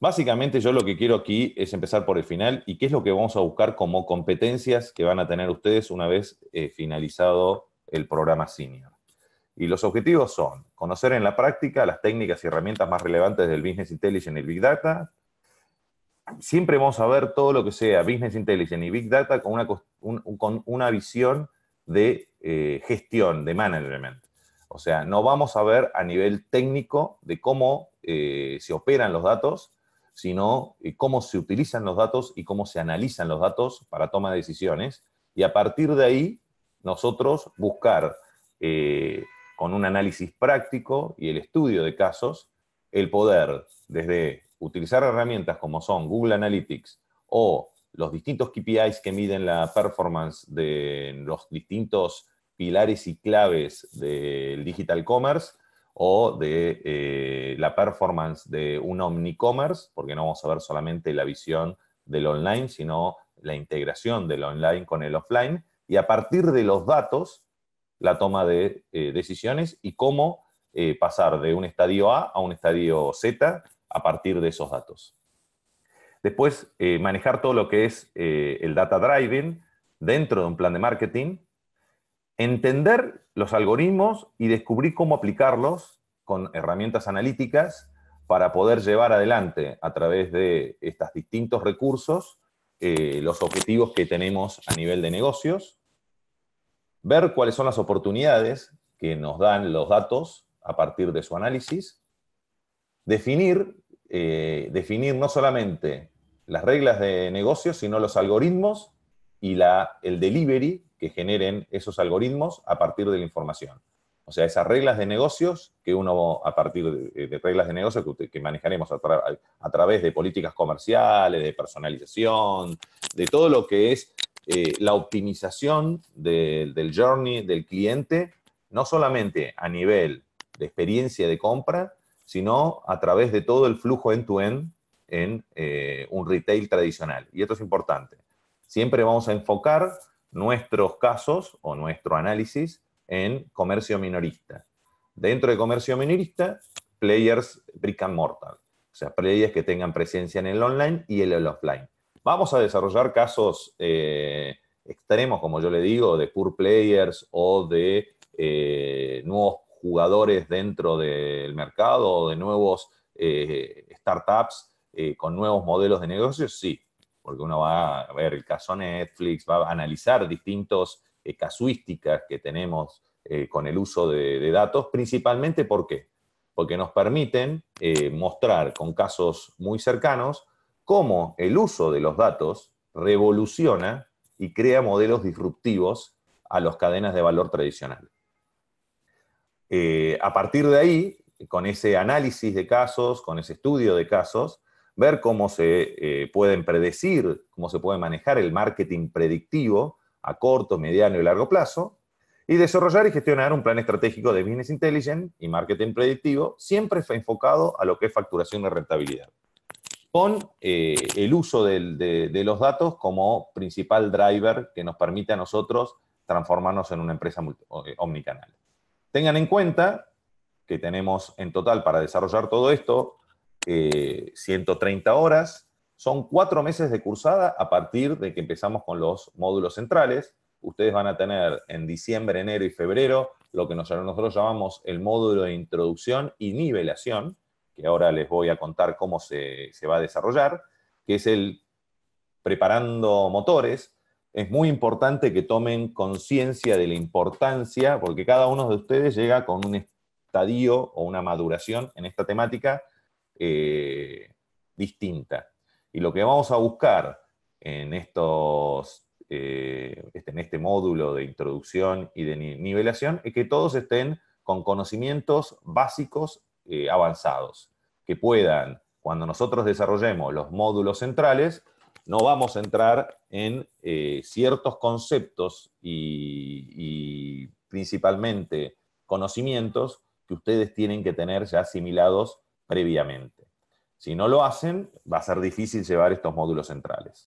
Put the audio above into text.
Básicamente yo lo que quiero aquí es empezar por el final y qué es lo que vamos a buscar como competencias que van a tener ustedes una vez eh, finalizado el programa senior. Y los objetivos son conocer en la práctica las técnicas y herramientas más relevantes del Business Intelligence y Big Data. Siempre vamos a ver todo lo que sea Business Intelligence y Big Data con una, visión de eh, gestión, de management. O sea, no vamos a ver a nivel técnico de cómo eh, se operan los datos, sino cómo se utilizan los datos y cómo se analizan los datos para toma de decisiones. Y a partir de ahí, nosotros buscar, eh, con un análisis práctico y el estudio de casos, el poder, desde utilizar herramientas como son Google Analytics o los distintos KPIs que miden la performance de los distintos pilares y claves del digital commerce, o de eh, la performance de un omnicommerce, porque no vamos a ver solamente la visión del online, sino la integración del online con el offline, y a partir de los datos, la toma de eh, decisiones y cómo eh, pasar de un estadio A a un estadio Z a partir de esos datos. Después, manejar todo lo que es el data driving dentro de un plan de marketing, entender los algoritmos y descubrir cómo aplicarlos con herramientas analíticas para poder llevar adelante a través de estos distintos recursos eh, los objetivos que tenemos a nivel de negocios, ver cuáles son las oportunidades que nos dan los datos a partir de su análisis, definir, eh, definir no solamente las reglas de negocio, sino los algoritmos y la, el delivery que generen esos algoritmos a partir de la información. O sea, esas reglas de negocios que uno, a partir de, eh, reglas de negocios que, manejaremos a, través de políticas comerciales, de personalización, de todo lo que es eh, la optimización del journey del cliente, no solamente a nivel de experiencia de compra, sino a través de todo el flujo end-to-end en eh, un retail tradicional. Y esto es importante. Siempre vamos a enfocar nuestros casos o nuestro análisis en comercio minorista. Dentro de comercio minorista, players brick and mortar, o sea, players que tengan presencia en el online y en el offline. Vamos a desarrollar casos eh, extremos, como yo le digo, de poor players o de eh, nuevos jugadores dentro del mercado, o de nuevos eh, startups con nuevos modelos de negocios, sí, porque uno va a ver el caso Netflix, va a analizar distintas eh, casuísticas que tenemos eh, con el uso de, datos, principalmente ¿por qué? Porque nos permiten eh, mostrar con casos muy cercanos cómo el uso de los datos revoluciona y crea modelos disruptivos a las cadenas de valor tradicional. a partir de ahí, con ese análisis de casos, con ese estudio de casos, ver cómo se eh, pueden predecir, cómo se puede manejar el marketing predictivo a corto, mediano y largo plazo, y desarrollar y gestionar un plan estratégico de Business Intelligence y marketing predictivo, siempre enfocado a lo que es facturación y rentabilidad, con eh, el uso de, de los datos como principal driver que nos permite a nosotros transformarnos en una empresa eh, omnicanal. Tengan en cuenta que tenemos en total para desarrollar todo esto 130 eh, horas. Son cuatro meses de cursada a partir de que empezamos con los módulos centrales. Ustedes van a tener en diciembre, enero y febrero lo que nosotros llamamos el módulo de introducción y nivelación, que ahora les voy a contar cómo se va a desarrollar, que es el preparando motores, es muy importante que tomen conciencia de la importancia, porque cada uno de ustedes llega con un estadio o una maduración en esta temática eh, distinta. Y lo que vamos a buscar en, estos, eh, este, en este módulo de introducción y de nivelación es que todos estén con conocimientos básicos eh, avanzados, que puedan, cuando nosotros desarrollemos los módulos centrales, no vamos a entrar en ciertos conceptos y principalmente conocimientos que ustedes tienen que tener ya asimilados previamente. Si no lo hacen, va a ser difícil llevar estos módulos centrales.